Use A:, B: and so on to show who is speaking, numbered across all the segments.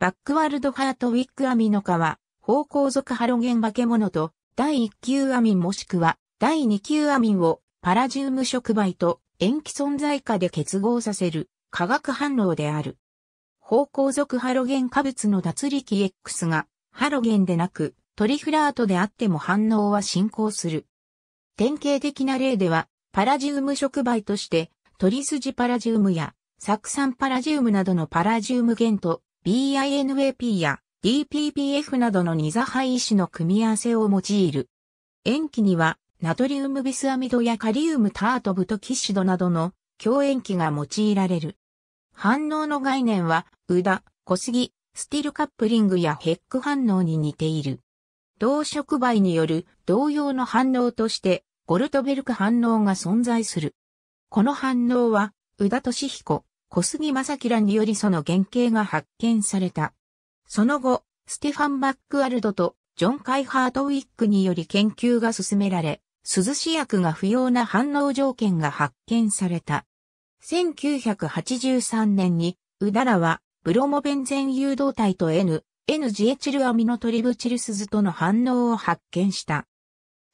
A: バックワールドハートウィックノカは、方向属ハロゲン化け物と、第1級アミンもしくは、第2級アミンを、パラジウム触媒と塩基存在化で結合させる、化学反応である。方向属ハロゲン化物の脱力 X が、ハロゲンでなく、トリフラートであっても反応は進行する。典型的な例では、パラジウム触媒として、トリスジパラジウムや、酢酸パラジウムなどのパラジウム源と BINAP や DPPF などの二座配子の組み合わせを用いる。塩基には、ナトリウムビスアミドやカリウムタートブトキシドなどの強塩基が用いられる。反応の概念は、ウダ、コスギ、スティルカップリングやヘック反応に似ている。同触媒による同様の反応として、ゴルトベルク反応が存在する。この反応は、トシヒコ、小杉正樹らによりその原型が発見された。その後、ステファン・マックアルドとジョン・カイハートウィックにより研究が進められ、涼し薬が不要な反応条件が発見された。1983年に、ウダラは、ブロモベンゼン誘導体と N、N エチルアミノトリブチルスズとの反応を発見した。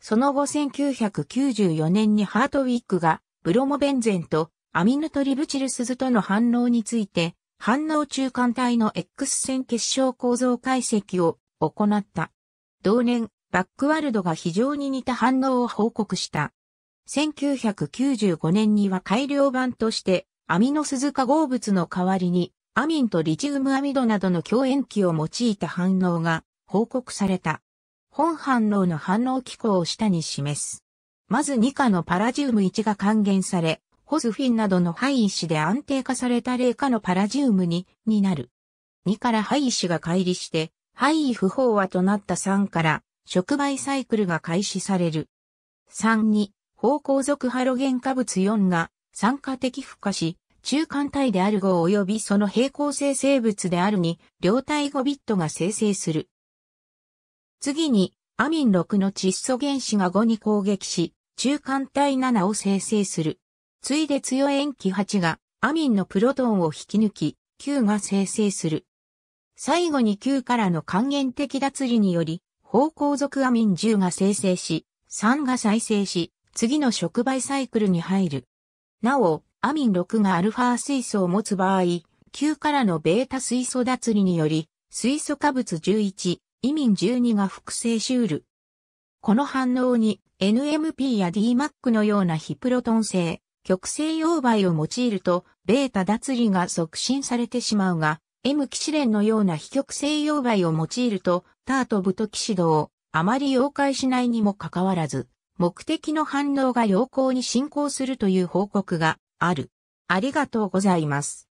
A: その後1994年にハートウィックが、ブロモベンゼンとアミヌトリブチルスズとの反応について、反応中間体の X 線結晶構造解析を行った。同年、バックワールドが非常に似た反応を報告した。1995年には改良版として、アミノスズ化合物の代わりに、アミンとリチウムアミドなどの共塩基を用いた反応が報告された。本反応の反応機構を下に示す。まず2価のパラジウム1が還元され、ホスフィンなどの配石で安定化された霊化のパラジウムに、になる。2から配石が乖離して、配異不飽和となった3から、触媒サイクルが開始される。3に、方向属ハロゲン化物4が、酸化的負荷し、中間体である5及びその平行性生物である2、両体5ビットが生成する。次に、アミン6の窒素原子が5に攻撃し、中間体7を生成する。ついで強塩基8がアミンのプロトンを引き抜き、Q が生成する。最後に Q からの還元的脱離により、方向属アミン10が生成し、3が再生し、次の触媒サイクルに入る。なお、アミン6がアルファ水素を持つ場合、Q からのベータ水素脱離により、水素化物11、イミン12が複製シュール。この反応に NMP や DMAC のような非プロトン性、極性溶媒を用いると、ベータ脱離が促進されてしまうが、M 騎士連のような非極性溶媒を用いると、タートブト騎士道をあまり溶解しないにもかかわらず、目的の反応が良好に進行するという報告がある。ありがとうございます。